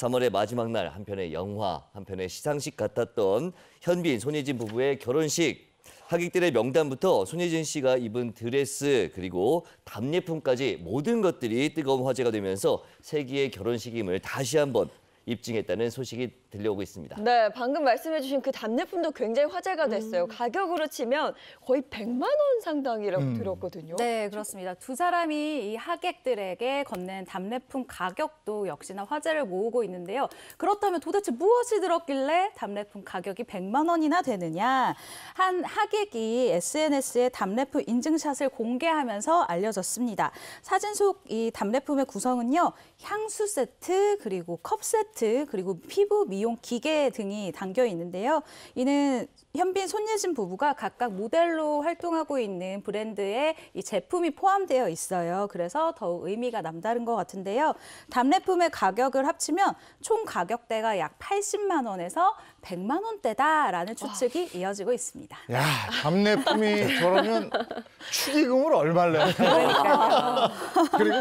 3월의 마지막 날 한편의 영화, 한편의 시상식 같았던 현빈, 손예진 부부의 결혼식. 하객들의 명단부터 손예진 씨가 입은 드레스 그리고 답례품까지 모든 것들이 뜨거운 화제가 되면서 세기의 결혼식임을 다시 한번 입증했다는 소식이 들려오고 있습니다. 네, 방금 말씀해주신 그 답례품도 굉장히 화제가 됐어요. 음. 가격으로 치면 거의 100만 원 상당이라고 음. 들었거든요. 네, 그렇습니다. 두 사람이 이 하객들에게 건넨 답례품 가격도 역시나 화제를 모으고 있는데요. 그렇다면 도대체 무엇이 들었길래 답례품 가격이 100만 원이나 되느냐? 한 하객이 SNS에 답례품 인증샷을 공개하면서 알려졌습니다. 사진 속이 답례품의 구성은요, 향수 세트 그리고 컵 세트 세트 그리고 피부 미용 기계 등이 담겨 있는데요. 이는 현빈 손예진 부부가 각각 모델로 활동하고 있는 브랜드의 이 제품이 포함되어 있어요. 그래서 더욱 의미가 남다른 것 같은데요. 답례품의 가격을 합치면 총 가격대가 약 80만 원에서 100만 원대다라는 추측이 와. 이어지고 있습니다. 야, 답례품이 저러면 축의금을 얼마를 내요? 그리고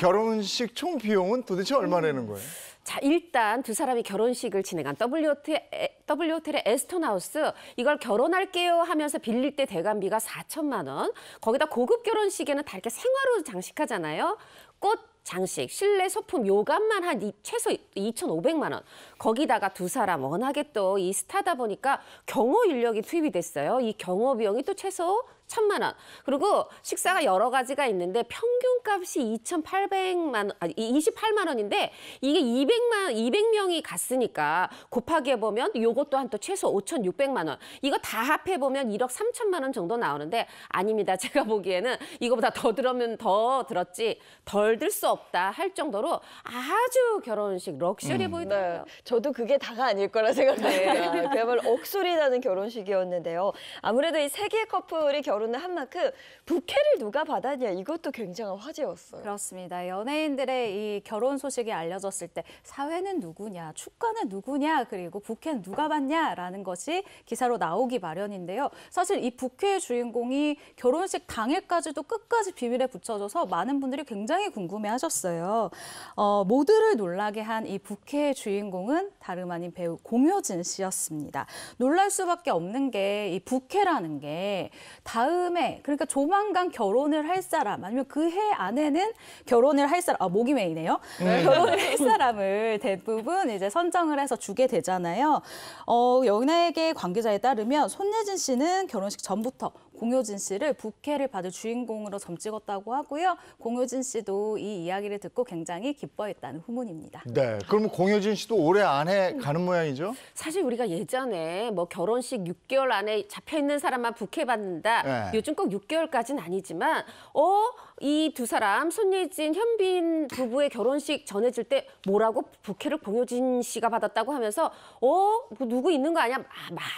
결혼식 총 비용은 도대체 얼마 내는 거예요? 자, 일 일단 두 사람이 결혼식을 진행한 W호텔, W호텔의 에스톤하우스 이걸 결혼할게요 하면서 빌릴 때 대관비가 4천만 원 거기다 고급 결혼식에는 다 이렇게 생활로 장식하잖아요. 꽃, 장식, 실내 소품, 요감만 한 이, 최소 2,500만 원. 거기다가 두 사람 워낙에 또 이 스타다 보니까 경호 인력이 투입이 됐어요. 이 경호 비용이 또 최소 천만 원. 그리고 식사가 여러 가지가 있는데 평균값이 2,800만 아니 28만 원인데 이게 200만 200명이 갔으니까 곱하기 해 보면 요것도 한 또 최소 5,600만 원. 이거 다 합해 보면 1억 3천만 원 정도 나오는데 아닙니다. 제가 보기에는 이거보다 더 들으면 더 들었지 덜 들 수 없다 할 정도로 아주 결혼식 럭셔리 음. 보이더라고요. 네. 저도 그게 다가 아닐 거라 생각합니다. 네. 네. 그야말로 억소리 나는 결혼식이었는데요. 아무래도 이세계 커플이 결혼 결혼을 한 만큼 부캐를 누가 받았냐 이것도 굉장한 화제였어요. 그렇습니다. 연예인들의 이 결혼 소식이 알려졌을 때 사회는 누구냐, 축가는 누구냐, 그리고 부캐는 누가 받냐라는 것이 기사로 나오기 마련인데요. 사실 이 부캐의 주인공이 결혼식 당일까지도 끝까지 비밀에 붙여져서 많은 분들이 굉장히 궁금해하셨어요. 어, 모두를 놀라게 한 이 부캐의 주인공은 다름 아닌 배우 공효진 씨였습니다. 놀랄 수밖에 없는 게 이 부캐라는 게 다음 다음에 그러니까 조만간 결혼을 할 사람 아니면 그 해 안에는 결혼을 할 사람 아 목이 메이네요. 네. 결혼을 할 사람을 대부분 이제 선정을 해서 주게 되잖아요. 어 연예계 관계자에 따르면 손예진 씨는 결혼식 전부터 공효진 씨를 부캐를 받을 주인공으로 점찍었다고 하고요. 공효진 씨도 이 이야기를 듣고 굉장히 기뻐했다는 후문입니다. 네, 그럼 공효진 씨도 올해 안에 가는 모양이죠? 사실 우리가 예전에 뭐 결혼식 6개월 안에 잡혀 있는 사람만 부캐 받는다. 네. 요즘 꼭 6개월까지는 아니지만 어 이 두 사람 손예진, 현빈 부부의 결혼식 전해질 때 뭐라고 부캐를 공효진 씨가 받았다고 하면서 어 뭐 누구 있는 거 아니야?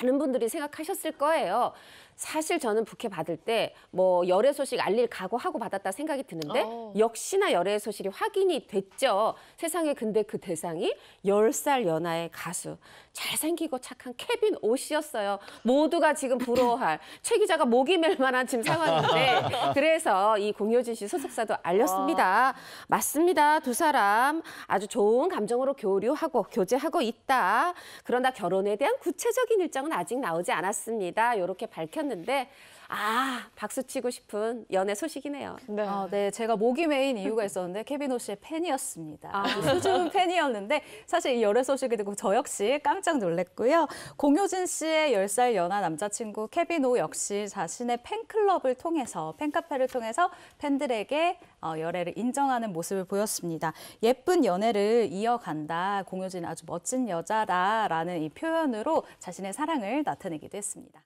많은 분들이 생각하셨을 거예요. 사실 저는 부케 받을 때 뭐 열애 소식 알릴 각오하고 받았다 생각이 드는데 오. 어. 역시나 열애 소식이 확인이 됐죠. 세상에 근데 그 대상이 열 살 연하의 가수 잘생기고 착한 케빈 옷이었어요 모두가 지금 부러워할 최 기자가 목이 멜 만한 지금 상황인데 그래서 이 공효진 씨 소속사도 알렸습니다. 아. 맞습니다. 두 사람 아주 좋은 감정으로 교류하고 교제하고 있다. 그러나 결혼에 대한 구체적인 일정은 아직 나오지 않았습니다. 이렇게 밝혔는데 하는데아 박수 치고 싶은 연애 소식이네요. 네. 아, 네, 제가 목이 메인 이유가 있었는데 케빈 오씨의 팬이었습니다. 아. 소중한 아, 팬이었는데 사실 이 열애 소식이 듣고 저 역시 깜짝 놀랐고요. 공효진 씨의 10살 연하 남자친구 케빈 오 역시 자신의 팬클럽을 통해서 팬카페를 통해서 팬들에게 어, 열애를 인정하는 모습을 보였습니다. 예쁜 연애를 이어간다. 공효진 아주 멋진 여자다라는 이 표현으로 자신의 사랑을 나타내기도 했습니다.